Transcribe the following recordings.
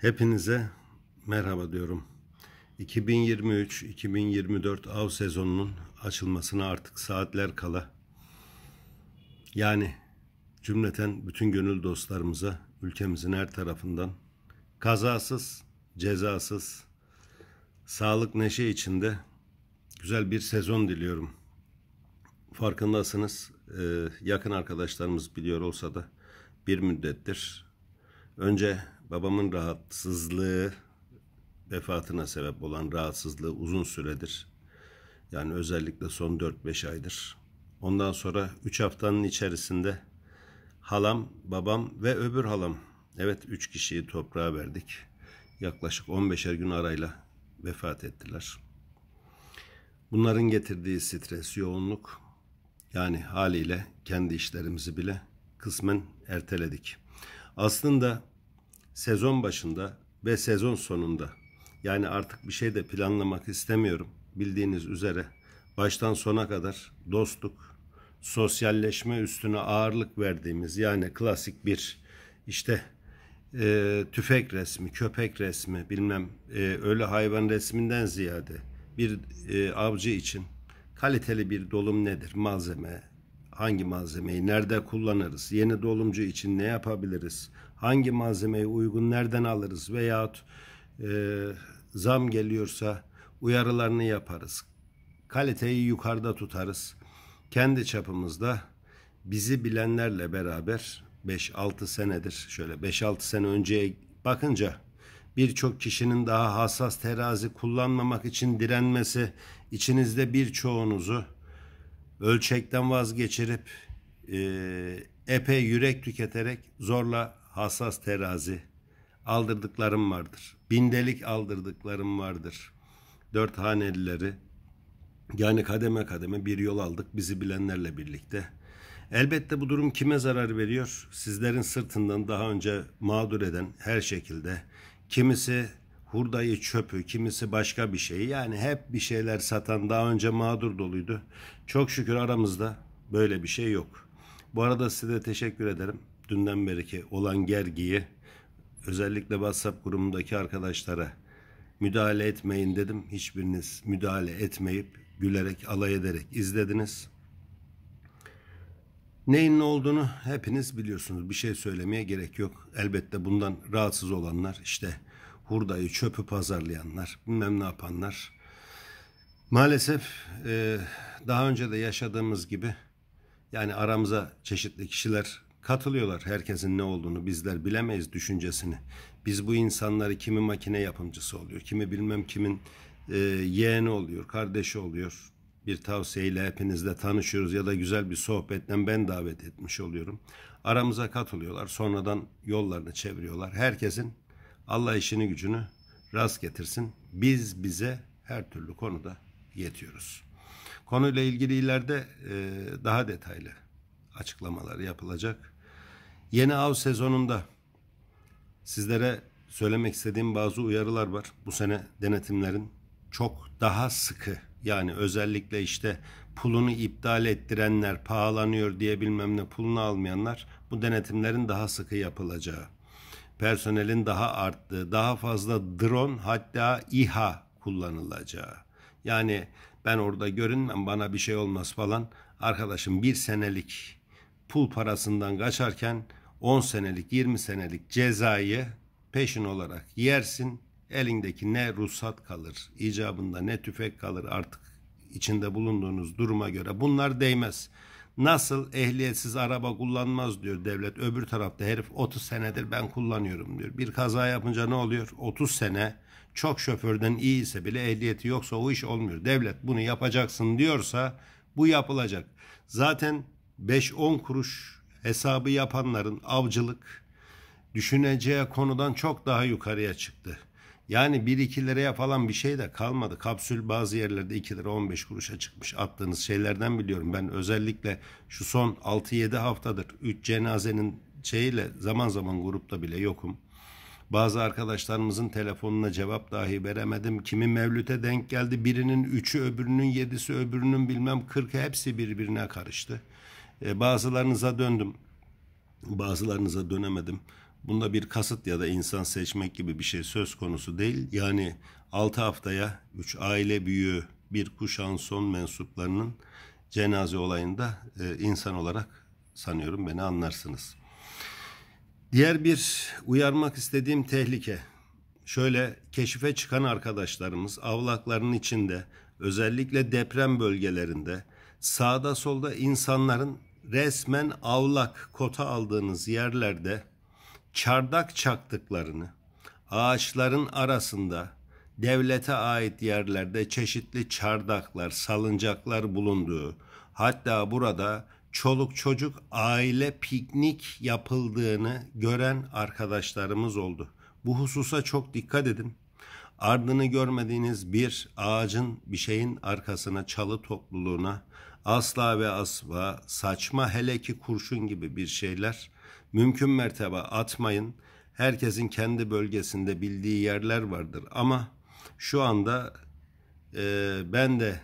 Hepinize merhaba diyorum. 2023-2024 av sezonunun açılmasına artık saatler kala. Yani cümleten bütün gönül dostlarımıza ülkemizin her tarafından kazasız, cezasız, sağlık neşe içinde güzel bir sezon diliyorum. Farkındasınız e, yakın arkadaşlarımız biliyor olsa da bir müddettir. Önce babamın rahatsızlığı vefatına sebep olan rahatsızlığı uzun süredir. Yani özellikle son 4-5 aydır. Ondan sonra 3 haftanın içerisinde halam, babam ve öbür halam. Evet 3 kişiyi toprağa verdik. Yaklaşık 15'er gün arayla vefat ettiler. Bunların getirdiği stres, yoğunluk yani haliyle kendi işlerimizi bile kısmen erteledik. Aslında sezon başında ve sezon sonunda yani artık bir şey de planlamak istemiyorum. Bildiğiniz üzere baştan sona kadar dostluk, sosyalleşme üstüne ağırlık verdiğimiz yani klasik bir işte e, tüfek resmi, köpek resmi bilmem e, öyle hayvan resminden ziyade bir e, avcı için kaliteli bir dolum nedir? Malzeme, hangi malzemeyi nerede kullanırız, yeni dolumcu için ne yapabiliriz, hangi malzemeyi uygun nereden alırız veyahut e, zam geliyorsa uyarılarını yaparız. Kaliteyi yukarıda tutarız. Kendi çapımızda bizi bilenlerle beraber 5-6 senedir şöyle 5-6 sene önceye bakınca birçok kişinin daha hassas terazi kullanmamak için direnmesi içinizde birçoğunuzu ölçekten vazgeçirip e, epey yürek tüketerek zorla hassas terazi aldırdıklarım vardır. Bindelik aldırdıklarım vardır. Dört hanelileri yani kademe kademe bir yol aldık bizi bilenlerle birlikte. Elbette bu durum kime zarar veriyor? Sizlerin sırtından daha önce mağdur eden her şekilde. Kimisi hurdayı çöpü, kimisi başka bir şeyi, Yani hep bir şeyler satan daha önce mağdur doluydu. Çok şükür aramızda böyle bir şey yok. Bu arada size de teşekkür ederim. Dünden beri ki olan gergiyi özellikle WhatsApp grubundaki arkadaşlara müdahale etmeyin dedim. Hiçbiriniz müdahale etmeyip gülerek, alay ederek izlediniz. Neyin ne olduğunu hepiniz biliyorsunuz. Bir şey söylemeye gerek yok. Elbette bundan rahatsız olanlar işte hurdayı, çöpü pazarlayanlar, bilmem ne yapanlar. Maalesef e, daha önce de yaşadığımız gibi yani aramıza çeşitli kişiler katılıyorlar. Herkesin ne olduğunu bizler bilemeyiz düşüncesini. Biz bu insanları kimi makine yapımcısı oluyor, kimi bilmem kimin e, yeğeni oluyor, kardeşi oluyor. Bir tavsiyeyle hepinizle tanışıyoruz ya da güzel bir sohbetten ben davet etmiş oluyorum. Aramıza katılıyorlar, sonradan yollarını çeviriyorlar. Herkesin Allah işini gücünü rast getirsin. Biz bize her türlü konuda yetiyoruz. Konuyla ilgili ileride e, daha detaylı açıklamalar yapılacak. Yeni av sezonunda sizlere söylemek istediğim bazı uyarılar var. Bu sene denetimlerin çok daha sıkı yani özellikle işte pulunu iptal ettirenler pahalanıyor diye bilmem ne pulunu almayanlar bu denetimlerin daha sıkı yapılacağı personelin daha arttığı, daha fazla drone hatta İHA kullanılacağı. Yani ben orada görünmem bana bir şey olmaz falan. Arkadaşım bir senelik pul parasından kaçarken 10 senelik 20 senelik cezayı peşin olarak yersin. Elindeki ne ruhsat kalır, icabında ne tüfek kalır artık içinde bulunduğunuz duruma göre bunlar değmez. Nasıl ehliyetsiz araba kullanmaz diyor devlet. Öbür tarafta herif 30 senedir ben kullanıyorum diyor. Bir kaza yapınca ne oluyor? 30 sene çok şoförden iyiyse bile ehliyeti yoksa o iş olmuyor. Devlet bunu yapacaksın diyorsa bu yapılacak. Zaten 5-10 kuruş hesabı yapanların avcılık düşüneceği konudan çok daha yukarıya çıktı. Yani 1 2 liraya falan bir şey de kalmadı. Kapsül bazı yerlerde 2 lira 15 kuruşa çıkmış attığınız şeylerden biliyorum. Ben özellikle şu son 6-7 haftadır 3 cenazenin şeyiyle zaman zaman grupta bile yokum. Bazı arkadaşlarımızın telefonuna cevap dahi veremedim. Kimi mevlüte denk geldi. Birinin üçü, öbürünün yedisi, öbürünün bilmem kırkı hepsi birbirine karıştı. E, bazılarınıza döndüm. Bazılarınıza dönemedim. Bunda bir kasıt ya da insan seçmek gibi bir şey söz konusu değil. Yani 6 haftaya 3 aile büyüğü bir kuşağın son mensuplarının cenaze olayında e, insan olarak sanıyorum beni anlarsınız. Diğer bir uyarmak istediğim tehlike. Şöyle keşife çıkan arkadaşlarımız avlakların içinde özellikle deprem bölgelerinde sağda solda insanların resmen avlak kota aldığınız yerlerde çardak çaktıklarını, ağaçların arasında devlete ait yerlerde çeşitli çardaklar, salıncaklar bulunduğu, hatta burada çoluk çocuk aile piknik yapıldığını gören arkadaşlarımız oldu. Bu hususa çok dikkat edin. Ardını görmediğiniz bir ağacın bir şeyin arkasına çalı topluluğuna asla ve asla saçma hele ki kurşun gibi bir şeyler Mümkün mertebe atmayın. Herkesin kendi bölgesinde bildiği yerler vardır ama şu anda e, ben de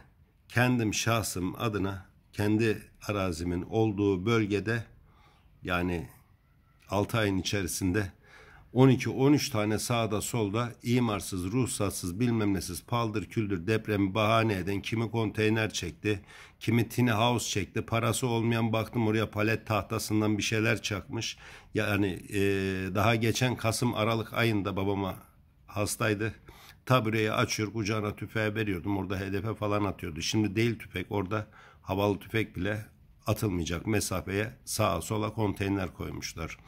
kendim şahsım adına kendi arazimin olduğu bölgede yani 6 ayın içerisinde 12-13 tane sağda solda imarsız, ruhsatsız, bilmem nesiz, paldır küldür depremi bahane eden kimi konteyner çekti, kimi tiny house çekti. Parası olmayan baktım oraya palet tahtasından bir şeyler çakmış. Yani e, daha geçen Kasım Aralık ayında babama hastaydı. Tabureyi açıyor, kucağına tüfeğe veriyordum. Orada hedefe falan atıyordu. Şimdi değil tüfek orada havalı tüfek bile atılmayacak mesafeye sağa sola konteyner koymuşlar.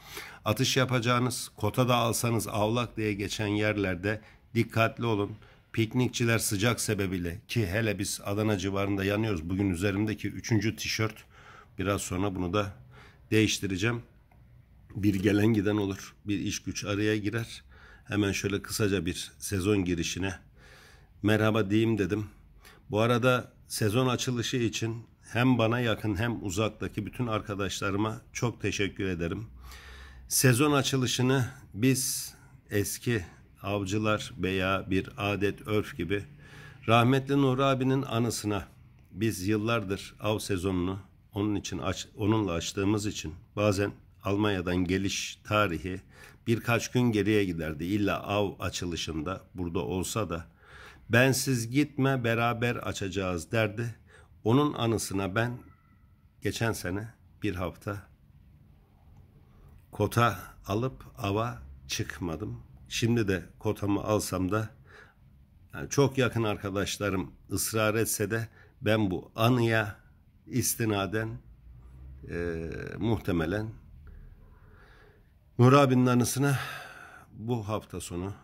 Atış yapacağınız, kota da alsanız avlak diye geçen yerlerde dikkatli olun. Piknikçiler sıcak sebebiyle ki hele biz Adana civarında yanıyoruz. Bugün üzerimdeki üçüncü tişört. Biraz sonra bunu da değiştireceğim. Bir gelen giden olur. Bir iş güç araya girer. Hemen şöyle kısaca bir sezon girişine merhaba diyeyim dedim. Bu arada sezon açılışı için hem bana yakın hem uzaktaki bütün arkadaşlarıma çok teşekkür ederim. Sezon açılışını biz eski avcılar veya bir adet örf gibi rahmetli Nur abinin anısına biz yıllardır av sezonunu onun için aç, onunla açtığımız için bazen Almanya'dan geliş tarihi birkaç gün geriye giderdi. İlla av açılışında burada olsa da ben siz gitme beraber açacağız derdi onun anısına ben geçen sene bir hafta kota alıp ava çıkmadım. Şimdi de kotamı alsam da yani çok yakın arkadaşlarım ısrar etse de ben bu anıya istinaden e, muhtemelen Nur abinin anısına bu hafta sonu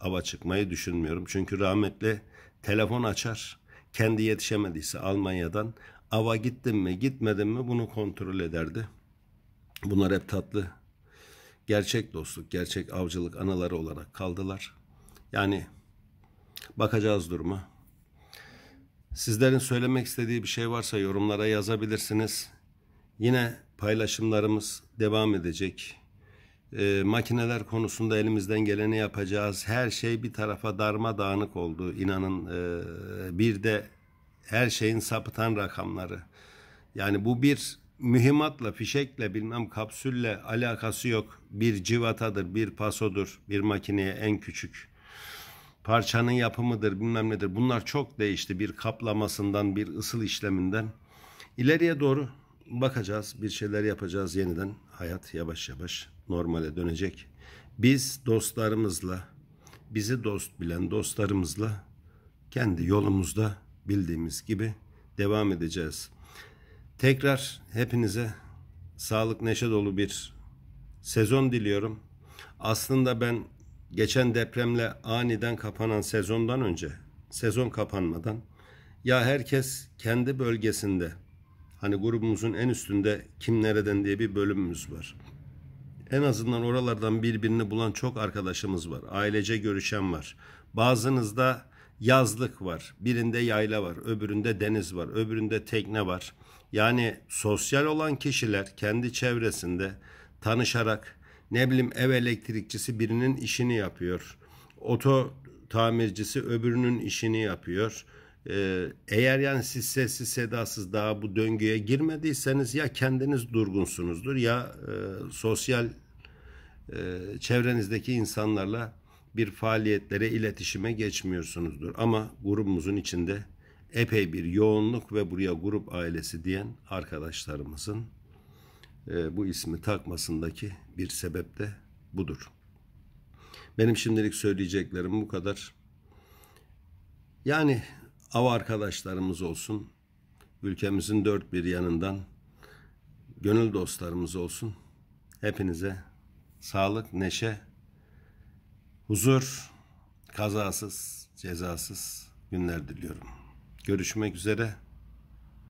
ava çıkmayı düşünmüyorum. Çünkü rahmetli telefon açar kendi yetişemediyse Almanya'dan ava gittim mi gitmedim mi bunu kontrol ederdi. Bunlar hep tatlı gerçek dostluk, gerçek avcılık anıları olarak kaldılar. Yani bakacağız duruma. Sizlerin söylemek istediği bir şey varsa yorumlara yazabilirsiniz. Yine paylaşımlarımız devam edecek e, makineler konusunda elimizden geleni yapacağız. Her şey bir tarafa darma dağınık oldu. İnanın e, bir de her şeyin sapıtan rakamları. Yani bu bir mühimmatla, fişekle, bilmem kapsülle alakası yok. Bir civatadır, bir pasodur, bir makineye en küçük parçanın yapımıdır, bilmem nedir. Bunlar çok değişti. Bir kaplamasından, bir ısıl işleminden. İleriye doğru bakacağız, bir şeyler yapacağız yeniden. Hayat yavaş yavaş normale dönecek. Biz dostlarımızla, bizi dost bilen dostlarımızla kendi yolumuzda bildiğimiz gibi devam edeceğiz. Tekrar hepinize sağlık neşe dolu bir sezon diliyorum. Aslında ben geçen depremle aniden kapanan sezondan önce, sezon kapanmadan ya herkes kendi bölgesinde hani grubumuzun en üstünde kim nereden diye bir bölümümüz var. En azından oralardan birbirini bulan çok arkadaşımız var. Ailece görüşen var. Bazınızda yazlık var. Birinde yayla var, öbüründe deniz var, öbüründe tekne var. Yani sosyal olan kişiler kendi çevresinde tanışarak ne bileyim ev elektrikçisi birinin işini yapıyor. Oto tamircisi öbürünün işini yapıyor ee, eğer yani siz sessiz sedasız daha bu döngüye girmediyseniz ya kendiniz durgunsunuzdur ya e, sosyal e, çevrenizdeki insanlarla bir faaliyetlere iletişime geçmiyorsunuzdur. Ama grubumuzun içinde epey bir yoğunluk ve buraya grup ailesi diyen arkadaşlarımızın e, bu ismi takmasındaki bir sebep de budur. Benim şimdilik söyleyeceklerim bu kadar. Yani av arkadaşlarımız olsun, ülkemizin dört bir yanından gönül dostlarımız olsun. Hepinize sağlık, neşe, huzur, kazasız, cezasız günler diliyorum. Görüşmek üzere.